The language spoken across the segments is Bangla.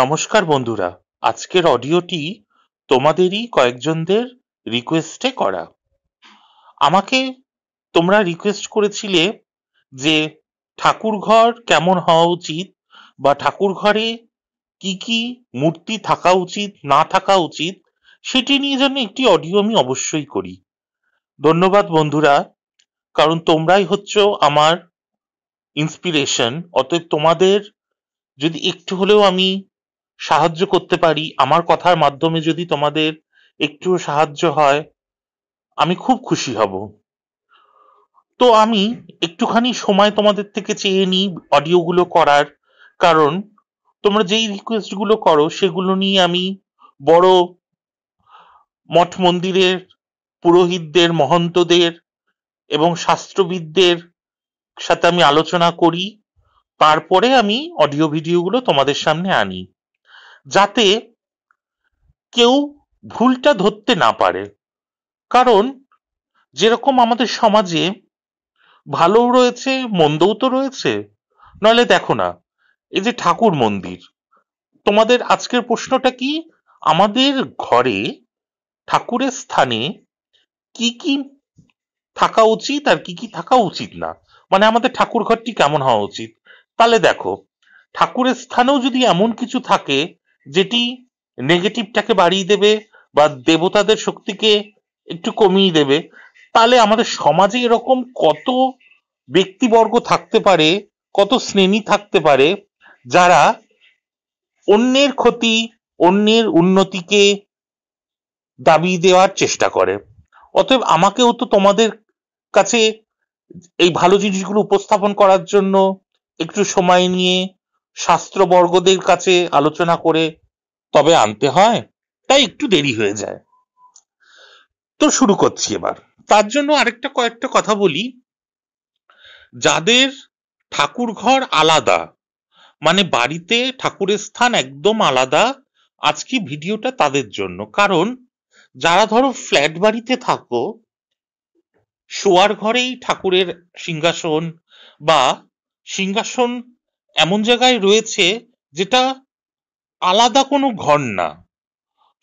নমস্কার বন্ধুরা আজকের অডিওটি তোমাদেরই কয়েকজনদের রিকোয়েস্টে করা আমাকে তোমরা রিকোয়েস্ট করেছিলে যে ঠাকুরঘর কেমন হওয়া উচিত বা ঠাকুরঘরে কি কি মূর্তি থাকা উচিত না থাকা উচিত সেটি নিয়ে জন্য একটি অডিও আমি অবশ্যই করি ধন্যবাদ বন্ধুরা কারণ তোমরাই হচ্ছ আমার ইন্সপিরেশন অতএব তোমাদের যদি একটু হলেও আমি সাহায্য করতে পারি আমার কথার মাধ্যমে যদি তোমাদের একটুও সাহায্য হয় আমি খুব খুশি হব তো আমি একটুখানি সময় তোমাদের থেকে চেয়ে নিই অডিওগুলো করার কারণ তোমরা যেই রিকোয়েস্টগুলো করো সেগুলো নিয়ে আমি বড় মঠ মন্দিরের পুরোহিতদের মহন্তদের এবং শাস্ত্রবিদদের সাথে আমি আলোচনা করি তারপরে আমি অডিও ভিডিওগুলো তোমাদের সামনে আনি যাতে কেউ ভুলটা ধরতে না পারে কারণ যেরকম আমাদের সমাজে ভালোও রয়েছে মন্দও তো রয়েছে নইলে দেখো না এই যে ঠাকুর মন্দির তোমাদের আজকের প্রশ্নটা কি আমাদের ঘরে ঠাকুরের স্থানে কি কি থাকা উচিত আর কি কি থাকা উচিত না মানে আমাদের ঠাকুর ঘরটি কেমন হওয়া উচিত তাহলে দেখো ঠাকুরের স্থানেও যদি এমন কিছু থাকে যেটি নেগেটিভটাকে বাড়িয়ে দেবে বা দেবতাদের শক্তিকে একটু কমিয়ে দেবে তাহলে আমাদের সমাজে এরকম কত ব্যক্তিবর্গ থাকতে পারে কত শ্রেণী থাকতে পারে যারা অন্যের ক্ষতি অন্যের উন্নতিকে দাবি দেওয়ার চেষ্টা করে অতএব আমাকেও তো তোমাদের কাছে এই ভালো জিনিসগুলো উপস্থাপন করার জন্য একটু সময় নিয়ে শাস্ত্রবর্গদের কাছে আলোচনা করে তবে আনতে হয় তাই একটু দেরি হয়ে যায় তো শুরু করছি এবার তার জন্য আরেকটা কয়েকটা কথা বলি যাদের ঠাকুর ঘর আলাদা মানে বাড়িতে ঠাকুরের স্থান একদম আলাদা আজকে ভিডিওটা তাদের জন্য কারণ যারা ধরো ফ্ল্যাট বাড়িতে থাকো শোয়ার ঘরেই ঠাকুরের সিংহাসন বা সিংহাসন এমন জায়গায় রয়েছে যেটা আলাদা কোনো ঘর না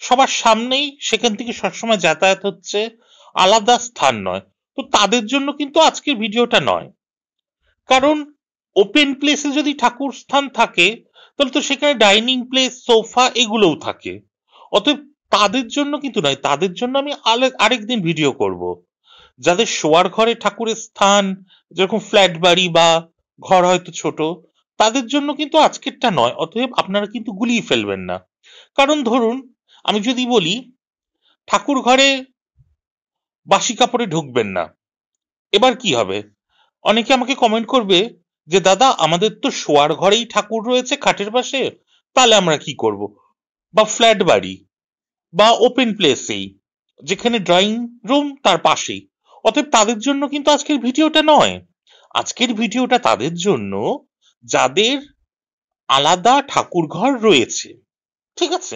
সবার সামনেই সেখান থেকে সবসময় যাতায়াত হচ্ছে আলাদা স্থান নয় তো তাদের জন্য কিন্তু আজকের ভিডিওটা নয় কারণ ওপেন প্লেসে যদি ঠাকুর স্থান থাকে তাহলে তো সেখানে ডাইনিং প্লেস সোফা এগুলোও থাকে অতএব তাদের জন্য কিন্তু নয় তাদের জন্য আমি আরেকদিন ভিডিও করব যাদের শোয়ার ঘরে ঠাকুরের স্থান যেরকম ফ্ল্যাট বাড়ি বা ঘর হয়তো ছোট তাদের জন্য কিন্তু আজকেরটা নয় অতএব আপনারা কিন্তু গুলিয়ে ফেলবেন না কারণ ধরুন আমি যদি বলি ঠাকুর ঘরে বাসি কাপড়ে ঢুকবেন না এবার কি হবে অনেকে আমাকে কমেন্ট করবে যে দাদা আমাদের তো শোয়ার ঘরেই ঠাকুর রয়েছে খাটের পাশে তাহলে আমরা কি করব বা ফ্ল্যাট বাড়ি বা ওপেন প্লেসেই যেখানে ড্রয়িং রুম তার পাশেই অতএব তাদের জন্য কিন্তু আজকের ভিডিওটা নয় আজকের ভিডিওটা তাদের জন্য যাদের আলাদা ঠাকুরঘর রয়েছে ঠিক আছে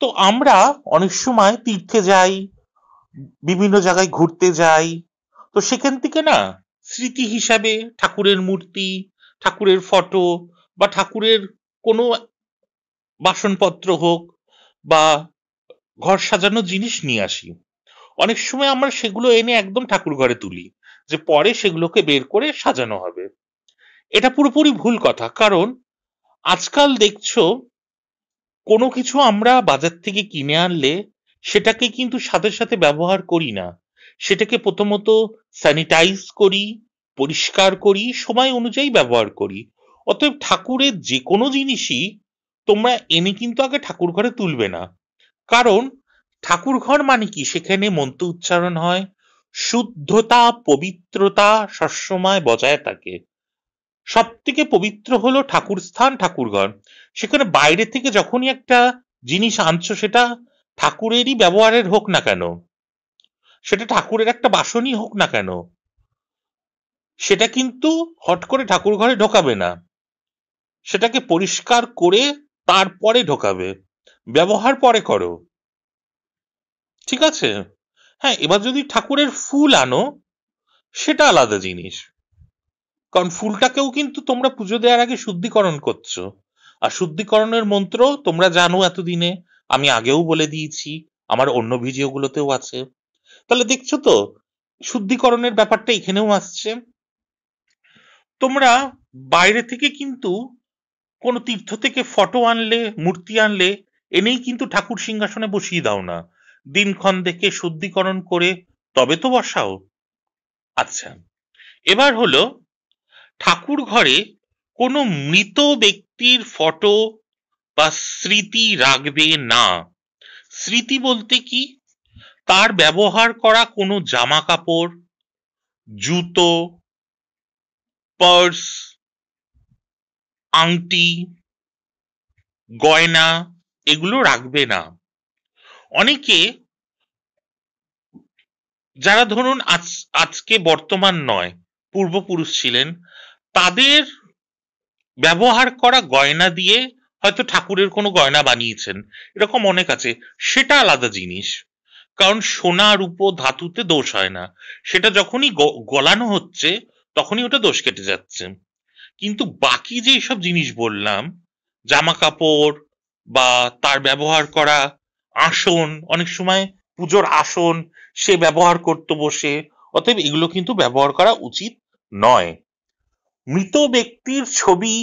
তো আমরা অনেক সময় তীর্থে যাই বিভিন্ন জায়গায় ঘুরতে যাই তো সেখান থেকে না স্মৃতি হিসাবে ঠাকুরের মূর্তি ঠাকুরের ফটো বা ঠাকুরের কোনো বাসনপত্র হোক বা ঘর সাজানো জিনিস নিয়ে আসি অনেক সময় আমরা সেগুলো এনে একদম ঠাকুর ঘরে তুলি যে পরে সেগুলোকে বের করে সাজানো হবে এটা পুরোপুরি ভুল কথা কারণ আজকাল দেখছো কোনো কিছু আমরা বাজার থেকে কিনে আনলে সেটাকে কিন্তু সাথে সাথে ব্যবহার করি না সেটাকে প্রথমত স্যানিটাইজ করি পরিষ্কার করি সময় অনুযায়ী ব্যবহার করি অতএব ঠাকুরের যে কোনো জিনিসই তোমরা এনে কিন্তু আগে ঠাকুর ঘরে তুলবে না কারণ ঠাকুর ঘর মানে কি সেখানে মন্ত্র উচ্চারণ হয় শুদ্ধতা পবিত্রতা সবসময় বজায় থাকে সব থেকে পবিত্র হলো ঠাকুর স্থান ঠাকুরঘর সেখানে বাইরে থেকে যখনই একটা জিনিস আনছো সেটা ঠাকুরেরই ব্যবহারের হোক না কেন সেটা ঠাকুরের একটা বাসনই হোক না কেন সেটা কিন্তু হট করে ঠাকুর ঘরে ঢোকাবে না সেটাকে পরিষ্কার করে তারপরে ঢোকাবে ব্যবহার পরে করো ঠিক আছে হ্যাঁ এবার যদি ঠাকুরের ফুল আনো সেটা আলাদা জিনিস কারণ ফুলটাকেও কিন্তু তোমরা পুজো দেওয়ার আগে শুদ্ধিকরণ করছো আর শুদ্ধিকরণের মন্ত্র তোমরা জানো এতদিনে আমি আগেও বলে দিয়েছি আমার অন্য ভিডিও গুলোতেও আছে তাহলে দেখছো তো শুদ্ধিকরণের ব্যাপারটা এখানেও আসছে তোমরা বাইরে থেকে কিন্তু কোনো তীর্থ থেকে ফটো আনলে মূর্তি আনলে এনেই কিন্তু ঠাকুর সিংহাসনে বসিয়ে দাও না দিনক্ষণ দেখে শুদ্ধিকরণ করে তবে তো বসাও আচ্ছা এবার হলো ঠাকুর ঘরে কোনো মৃত ব্যক্তির ফটো বা স্মৃতি রাখবে না স্মৃতি বলতে কি তার ব্যবহার করা কোনো জামা কাপড় জুতো পার্স আংটি গয়না এগুলো রাখবে না অনেকে যারা ধরুন আজ আজকে বর্তমান নয় পূর্বপুরুষ ছিলেন তাদের ব্যবহার করা গয়না দিয়ে হয়তো ঠাকুরের কোনো গয়না বানিয়েছেন এরকম অনেক আছে সেটা আলাদা জিনিস কারণ সোনা রূপ ধাতুতে দোষ হয় না সেটা যখনই গলানো হচ্ছে তখনই ওটা দোষ কেটে যাচ্ছে কিন্তু বাকি যে সব জিনিস বললাম জামা কাপড় বা তার ব্যবহার করা আসন অনেক সময় পুজোর আসন সে ব্যবহার করতো বসে অতএব এগুলো কিন্তু ব্যবহার করা উচিত নয় মৃত ব্যক্তির ছবি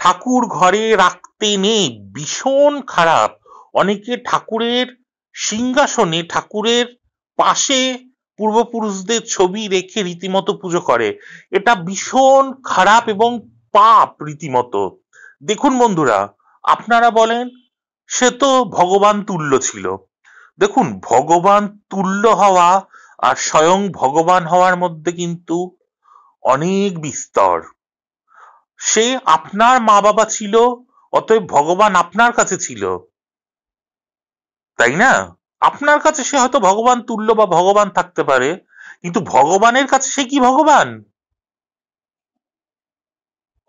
ঠাকুর ঘরে রাখতে নেই ভীষণ খারাপ অনেকে ঠাকুরের সিংহাসনে ঠাকুরের পাশে পূর্বপুরুষদের ছবি রেখে রীতিমতো পুজো করে এটা ভীষণ খারাপ এবং পাপ রীতিমতো দেখুন বন্ধুরা আপনারা বলেন সে তো ভগবান তুল্য ছিল দেখুন ভগবান তুল্য হওয়া আর স্বয়ং ভগবান হওয়ার মধ্যে কিন্তু অনেক বিস্তর সে আপনার মা বাবা ছিল অতএব ভগবান আপনার কাছে ছিল তাই না আপনার কাছে সে হয়তো ভগবান তুল্য বা ভগবান থাকতে পারে কিন্তু ভগবানের কাছে সে কি ভগবান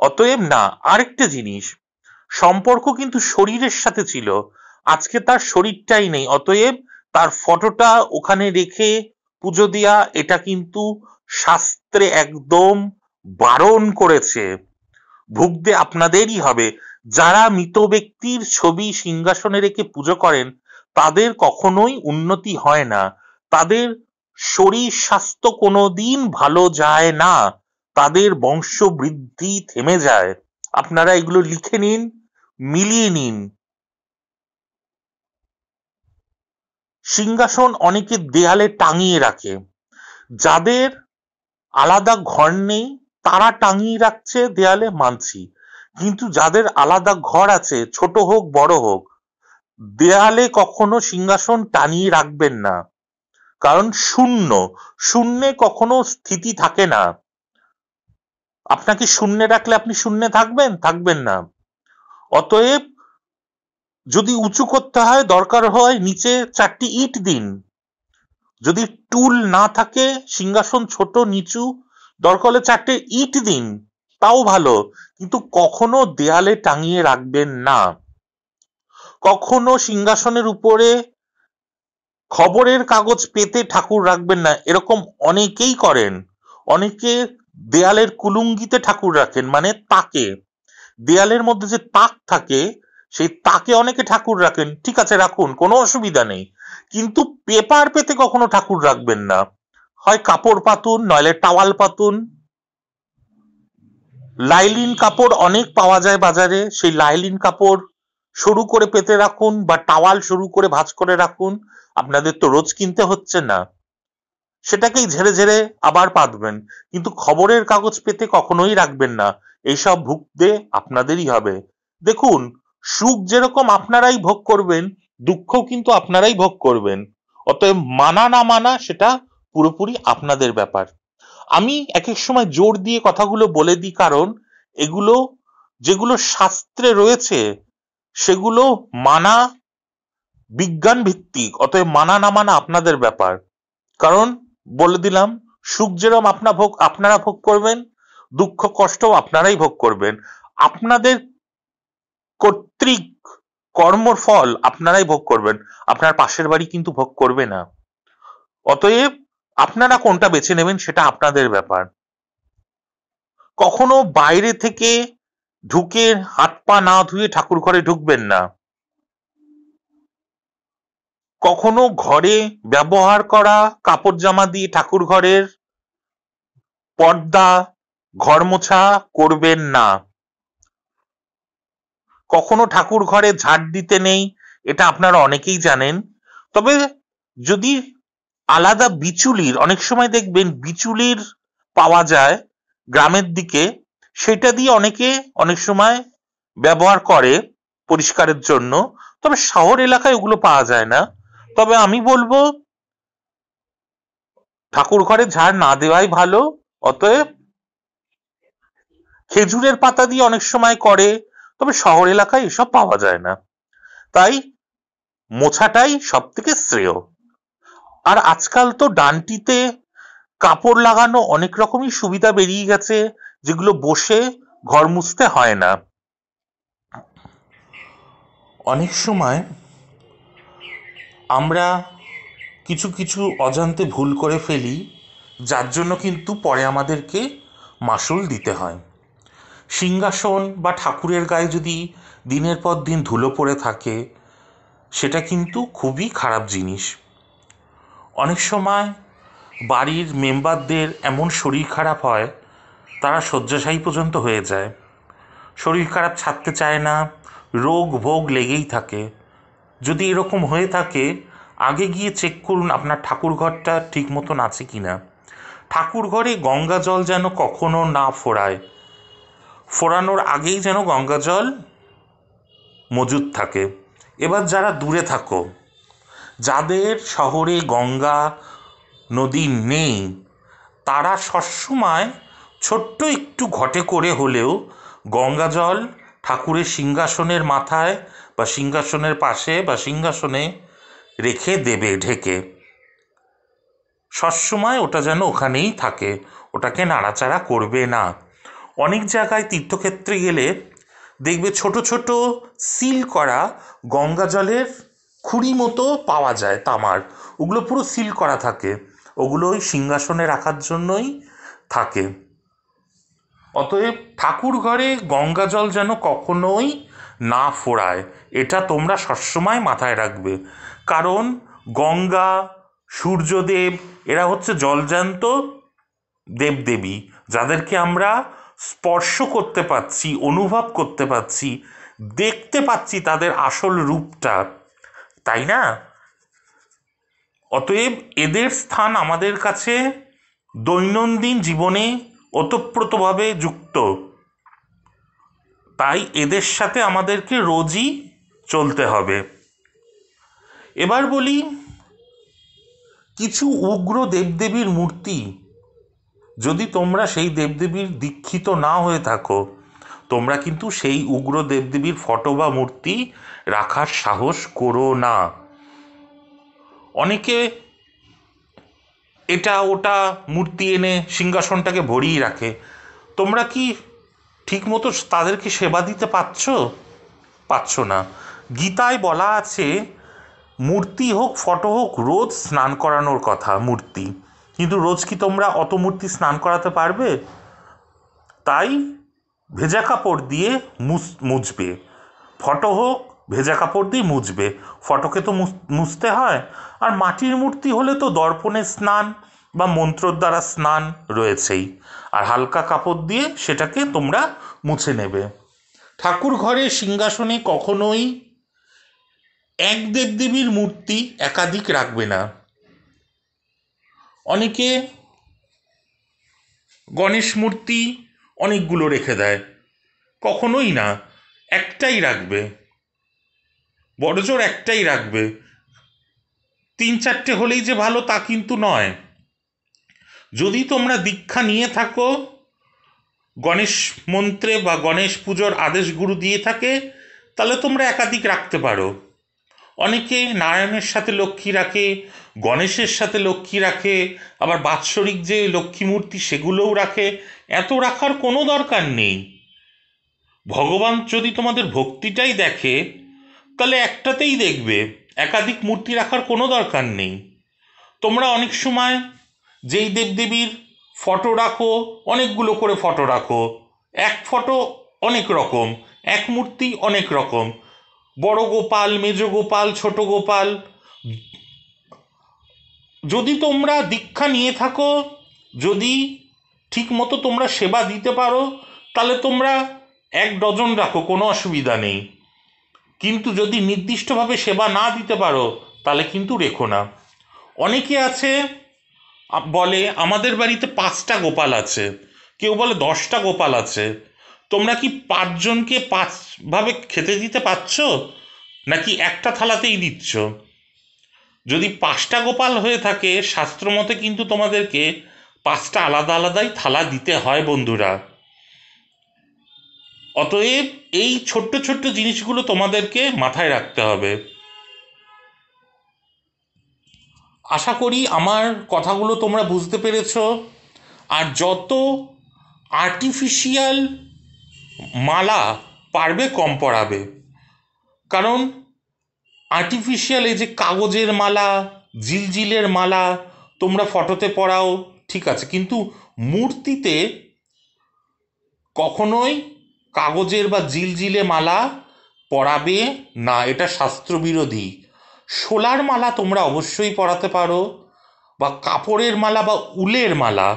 অতএব না আরেকটা জিনিস সম্পর্ক কিন্তু শরীরের সাথে ছিল আজকে তার শরীরটাই নেই অতএব তার ফটোটা ওখানে রেখে পুজো দিয়া এটা কিন্তু শাস্ত্রে একদম বারণ করেছে ভুগতে আপনাদেরই হবে যারা মৃত ব্যক্তির ছবি সিংহাসনে রেখে পুজো করেন তাদের কখনোই উন্নতি হয় না তাদের শরীর স্বাস্থ্য কোনো দিন ভালো যায় না তাদের বংশ বৃদ্ধি থেমে যায় আপনারা এগুলো লিখে নিন মিলিয়ে নিন সিংহাসন অনেকে দেয়ালে টাঙিয়ে রাখে যাদের আলাদা ঘর নেই তারা টাঙিয়ে রাখছে দেয়ালে মানছি কিন্তু যাদের আলাদা ঘর আছে ছোট হোক বড় হোক দেয়ালে কখনো সিংহাসন টানিয়ে রাখবেন না কারণ শূন্য শূন্যে কখনো স্থিতি থাকে না আপনাকে শূন্যে রাখলে আপনি শূন্যে থাকবেন থাকবেন না অতএব যদি উঁচু করতে হয় দরকার হয় নিচে চারটি ইট দিন যদি টুল না থাকে সিংহাসন ছোট নিচু দরকার হলে চারটে ইট দিন তাও ভালো কিন্তু কখনো দেয়ালে টাঙিয়ে রাখবেন না কখনো সিংহাসনের উপরে খবরের কাগজ পেতে ঠাকুর রাখবেন না এরকম অনেকেই করেন অনেকে দেয়ালের কুলুঙ্গিতে ঠাকুর রাখেন মানে তাকে দেয়ালের মধ্যে যে তাক থাকে সেই তাকে অনেকে ঠাকুর রাখেন ঠিক আছে রাখুন কোনো অসুবিধা নেই কিন্তু পেপার পেতে কখনো ঠাকুর রাখবেন না হয় কাপড় পাতুন নইলে টাওয়াল পাতুন লাইলিন কাপড় অনেক পাওয়া যায় বাজারে সেই লাইলিন কাপড় শুরু করে পেতে রাখুন বা টাওয়াল শুরু করে ভাজ করে রাখুন আপনাদের তো রোজ কিনতে হচ্ছে না সেটাকেই ঝেড়ে ঝেড়ে আবার পাতবেন কিন্তু খবরের কাগজ পেতে কখনোই রাখবেন না এইসব ভুগতে আপনাদেরই হবে দেখুন সুখ যেরকম আপনারাই ভোগ করবেন দুঃখ কিন্তু আপনারাই ভোগ করবেন অতএব মানা না মানা সেটা পুরোপুরি আপনাদের ব্যাপার আমি এক এক সময় জোর দিয়ে কথাগুলো বলে দিই কারণ এগুলো যেগুলো শাস্ত্রে রয়েছে সেগুলো মানা বিজ্ঞান ভিত্তিক অতএব মানা না মানা আপনাদের ব্যাপার কারণ বলে দিলাম সুখ যেরম আপনা ভোগ আপনারা ভোগ করবেন দুঃখ কষ্ট আপনারাই ভোগ করবেন আপনাদের কর্তৃক কর্মর ফল আপনারাই ভোগ করবেন আপনার পাশের বাড়ি কিন্তু ভোগ করবে না অতএব আপনারা কোনটা বেছে নেবেন সেটা আপনাদের ব্যাপার কখনো বাইরে থেকে ঢুকে হাত পা না ধুয়ে ঠাকুর ঘরে ঢুকবেন না কখনো ঘরে ব্যবহার করা কাপড় জামা দিয়ে ঠাকুর ঘরের পর্দা ঘর মোছা করবেন না কখনো ঠাকুর ঘরে ঝাড় দিতে নেই এটা আপনারা অনেকেই জানেন তবে যদি আলাদা বিচুলির অনেক সময় দেখবেন বিচুলির পাওয়া যায় গ্রামের দিকে সেটা দিয়ে অনেকে অনেক সময় ব্যবহার করে পরিষ্কারের জন্য তবে শহর এলাকায় ওগুলো পাওয়া যায় না তবে আমি বলবো ঠাকুর ঘরে ঝাড় না দেওয়াই ভালো অতএব খেজুরের পাতা দিয়ে অনেক সময় করে তবে শহর এলাকায় এসব পাওয়া যায় না তাই মোছাটাই সব থেকে শ্রেয় আর আজকাল তো ডানটিতে কাপড় লাগানো অনেক রকমই সুবিধা বেরিয়ে গেছে যেগুলো বসে ঘর মুছতে হয় না অনেক সময় আমরা কিছু কিছু অজান্তে ভুল করে ফেলি যার জন্য কিন্তু পরে আমাদেরকে মাসুল দিতে হয় সিংহাসন বা ঠাকুরের গায়ে যদি দিনের পর দিন ধুলো পড়ে থাকে সেটা কিন্তু খুবই খারাপ জিনিস অনেক সময় বাড়ির মেম্বারদের এমন শরীর খারাপ হয় তারা শয্যাশায়ী পর্যন্ত হয়ে যায় শরীর খারাপ ছাড়তে চায় না রোগ ভোগ লেগেই থাকে যদি এরকম হয়ে থাকে আগে গিয়ে চেক করুন আপনার ঠাকুরঘরটা ঠিক মতন আছে কি না ঠাকুরঘরে গঙ্গা জল যেন কখনো না ফোরায় ফোরানোর আগেই যেন গঙ্গা জল মজুদ থাকে এবার যারা দূরে থাকো যাদের শহরে গঙ্গা নদী নেই তারা সবসময় ছোট্ট একটু ঘটে করে হলেও গঙ্গা জল ঠাকুরের সিংহাসনের মাথায় বা সিংহাসনের পাশে বা সিংহাসনে রেখে দেবে ঢেকে সবসময় ওটা যেন ওখানেই থাকে ওটাকে নাড়াচাড়া করবে না অনেক জায়গায় তীর্থক্ষেত্রে গেলে দেখবে ছোট ছোট সিল করা গঙ্গা জলের খুঁড়ি মতো পাওয়া যায় তামার ওগুলো পুরো সিল করা থাকে ওগুলো ওই সিংহাসনে রাখার জন্যই থাকে অতএব ঠাকুর ঘরে গঙ্গা জল যেন কখনোই না ফোড়ায় এটা তোমরা সবসময় মাথায় রাখবে কারণ গঙ্গা সূর্যদেব এরা হচ্ছে জলজান্ত দেবদেবী যাদেরকে আমরা স্পর্শ করতে পাচ্ছি অনুভব করতে পাচ্ছি দেখতে পাচ্ছি তাদের আসল রূপটা তাই না অতএব এদের স্থান আমাদের কাছে দৈনন্দিন জীবনে ওতপ্রোতভাবে যুক্ত তাই এদের সাথে আমাদেরকে রোজই চলতে হবে এবার বলি কিছু উগ্র দেবদেবীর মূর্তি যদি তোমরা সেই দেবদেবীর দীক্ষিত না হয়ে থাকো তোমরা কিন্তু সেই উগ্র দেবদেবীর ফটো বা মূর্তি রাখার সাহস করো না অনেকে এটা ওটা মূর্তি এনে সিংহাসনটাকে ভরিয়ে রাখে তোমরা কি ঠিকমতো তাদেরকে সেবা দিতে পারছ পাচ্ছ না গীতায় বলা আছে মূর্তি হোক ফটো হোক রোজ স্নান করানোর কথা মূর্তি কিন্তু রোজ কি তোমরা অত মূর্তি স্নান করাতে পারবে তাই ভেজা কাপড় দিয়ে মুছ মুছবে ফটো হোক ভেজা কাপড় দিয়ে মুছবে ফটোকে তো মুছতে হয় আর মাটির মূর্তি হলে তো দর্পণে স্নান বা মন্ত্রর দ্বারা স্নান রয়েছেই আর হালকা কাপড় দিয়ে সেটাকে তোমরা মুছে নেবে ঠাকুর ঘরে সিংহাসনে কখনোই এক দেবদেবীর মূর্তি একাধিক রাখবে না অনেকে গণেশ মূর্তি অনেকগুলো রেখে দেয় কখনোই না একটাই রাখবে বড়জোর একটাই রাখবে তিন চারটে হলেই যে ভালো তা কিন্তু নয় যদি তোমরা দীক্ষা নিয়ে থাকো গণেশ মন্ত্রে বা গণেশ পুজোর আদেশ গুরু দিয়ে থাকে তাহলে তোমরা একাধিক রাখতে পারো অনেকে নারায়ণের সাথে লক্ষ্মী রাখে গণেশের সাথে লক্ষ্মী রাখে আবার বাৎসরিক যে লক্ষ্মী মূর্তি সেগুলোও রাখে এত রাখার কোনো দরকার নেই ভগবান যদি তোমাদের ভক্তিটাই দেখে তাহলে একটাতেই দেখবে একাধিক মূর্তি রাখার কোনো দরকার নেই তোমরা অনেক সময় যেই দেবদেবীর ফটো রাখো অনেকগুলো করে ফটো রাখো এক ফটো অনেক রকম এক মূর্তি অনেক রকম বড় গোপাল মেজ গোপাল ছোট গোপাল যদি তোমরা দীক্ষা নিয়ে থাকো যদি ঠিক মতো তোমরা সেবা দিতে পারো তাহলে তোমরা এক ডজন রাখো কোনো অসুবিধা নেই কিন্তু যদি নির্দিষ্টভাবে সেবা না দিতে পারো তাহলে কিন্তু রেখো না অনেকে আছে বলে আমাদের বাড়িতে পাঁচটা গোপাল আছে কেউ বলে দশটা গোপাল আছে তোমরা কি পাঁচজনকে পাঁচভাবে খেতে দিতে পারছ নাকি একটা থালাতেই দিচ্ছ যদি পাঁচটা গোপাল হয়ে থাকে শাস্ত্র মতে কিন্তু তোমাদেরকে পাঁচটা আলাদা আলাদাই থালা দিতে হয় বন্ধুরা অতএব এই ছোট্ট ছোট্ট জিনিসগুলো তোমাদেরকে মাথায় রাখতে হবে আশা করি আমার কথাগুলো তোমরা বুঝতে পেরেছ আর যত আর্টিফিশিয়াল মালা পারবে কম পড়াবে কারণ আর্টিফিশিয়াল এই যে কাগজের মালা জিলজিলের মালা তোমরা ফটোতে পড়াও ঠিক আছে কিন্তু মূর্তিতে কখনোই কাগজের বা জিলজিলে মালা পরাবে না এটা শাস্ত্রবিরোধী শোলার মালা তোমরা অবশ্যই পরাতে পারো বা কাপড়ের মালা বা উলের মালা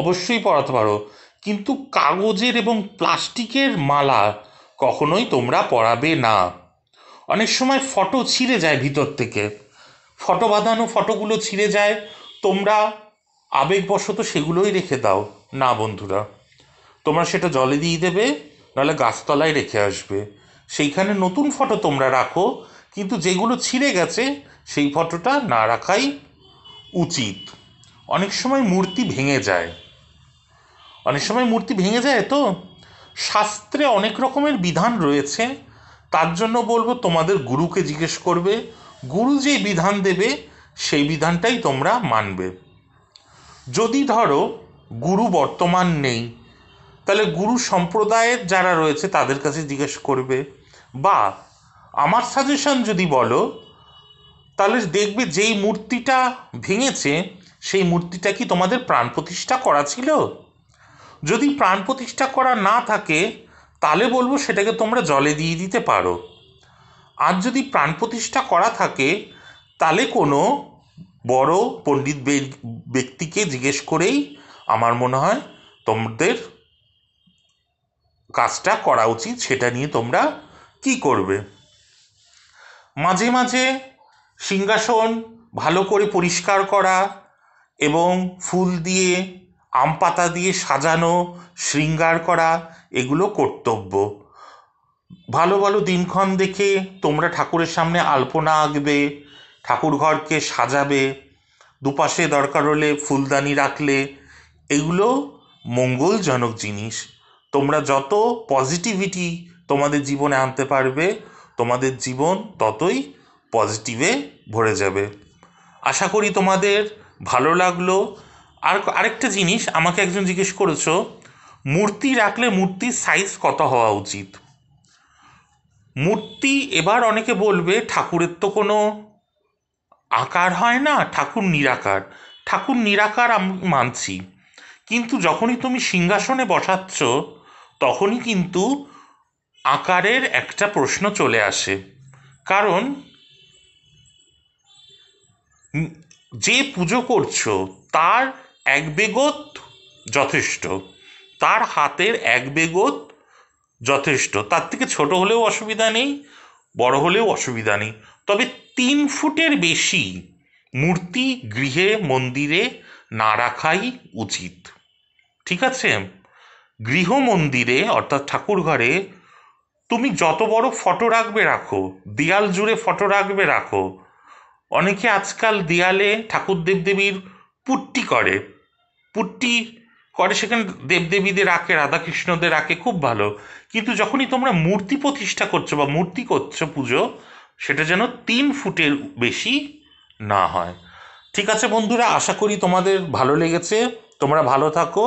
অবশ্যই পরাতে পারো কিন্তু কাগজের এবং প্লাস্টিকের মালা কখনোই তোমরা পরাবে না অনেক সময় ফটো ছিঁড়ে যায় ভিতর থেকে ফটো বাঁধানো ফটোগুলো ছিঁড়ে যায় তোমরা আবেগবশত সেগুলোই রেখে দাও না বন্ধুরা তোমরা সেটা জলে দিয়ে দেবে নাহলে গাছতলায় রেখে আসবে সেইখানে নতুন ফটো তোমরা রাখো কিন্তু যেগুলো ছিঁড়ে গেছে সেই ফটোটা না রাখাই উচিত অনেক সময় মূর্তি ভেঙে যায় অনেক সময় মূর্তি ভেঙে যায় তো শাস্ত্রে অনেক রকমের বিধান রয়েছে তার জন্য বলবো তোমাদের গুরুকে জিজ্ঞেস করবে গুরু যে বিধান দেবে সেই বিধানটাই তোমরা মানবে যদি ধরো গুরু বর্তমান নেই তাহলে গুরু সম্প্রদায়ের যারা রয়েছে তাদের কাছে জিজ্ঞেস করবে বা আমার সাজেশন যদি বলো তাহলে দেখবে যেই মূর্তিটা ভেঙেছে সেই মূর্তিটা কি তোমাদের প্রাণ প্রতিষ্ঠা করা ছিল যদি প্রাণ প্রতিষ্ঠা করা না থাকে তাহলে বলবো সেটাকে তোমরা জলে দিয়ে দিতে পারো আর যদি প্রাণ প্রতিষ্ঠা করা থাকে তাহলে কোনো বড় পণ্ডিত ব্যক্তিকে জিজ্ঞেস করেই আমার মনে হয় তোমাদের কাজটা করা উচিত সেটা নিয়ে তোমরা কি করবে মাঝে মাঝে সিংহাসন ভালো করে পরিষ্কার করা এবং ফুল দিয়ে আম পাতা দিয়ে সাজানো শৃঙ্গার করা এগুলো কর্তব্য ভালো ভালো দিনক্ষণ দেখে তোমরা ঠাকুরের সামনে আলপনা আঁকবে ঠাকুরঘরকে সাজাবে দুপাশে দরকার হলে ফুলদানি রাখলে এগুলো মঙ্গলজনক জিনিস তোমরা যত পজিটিভিটি তোমাদের জীবনে আনতে পারবে তোমাদের জীবন ততই পজিটিভে ভরে যাবে আশা করি তোমাদের ভালো লাগলো আর আরেকটা জিনিস আমাকে একজন জিজ্ঞেস করেছো মূর্তি রাখলে মূর্তির সাইজ কত হওয়া উচিত মূর্তি এবার অনেকে বলবে ঠাকুরের তো কোনো আকার হয় না ঠাকুর নিরাকার ঠাকুর নিরাকার মানছি কিন্তু যখনই তুমি সিংহাসনে বসাচ্ছ তখনই কিন্তু আকারের একটা প্রশ্ন চলে আসে কারণ যে পুজো করছো তার এক বেগত যথেষ্ট তার হাতের এক বেগত যথেষ্ট তার থেকে ছোট হলেও অসুবিধা নেই বড় হলেও অসুবিধা নেই তবে তিন ফুটের বেশি মূর্তি গৃহে মন্দিরে না রাখাই উচিত ঠিক আছে গৃহ মন্দিরে অর্থাৎ ঠাকুর ঘরে তুমি যত বড় ফটো রাখবে রাখো দেয়াল জুড়ে ফটো রাখবে রাখো অনেকে আজকাল দেয়ালে ঠাকুর দেবদেবীর পুট্টি করে পুট্টি করে সেখানে দেবদেবীদের রাখে রাধাকৃষ্ণদের রাখে খুব ভালো কিন্তু যখনই তোমরা মূর্তি প্রতিষ্ঠা করছো বা মূর্তি করছো পুজো সেটা যেন তিন ফুটের বেশি না হয় ঠিক আছে বন্ধুরা আশা করি তোমাদের ভালো লেগেছে তোমরা ভালো থাকো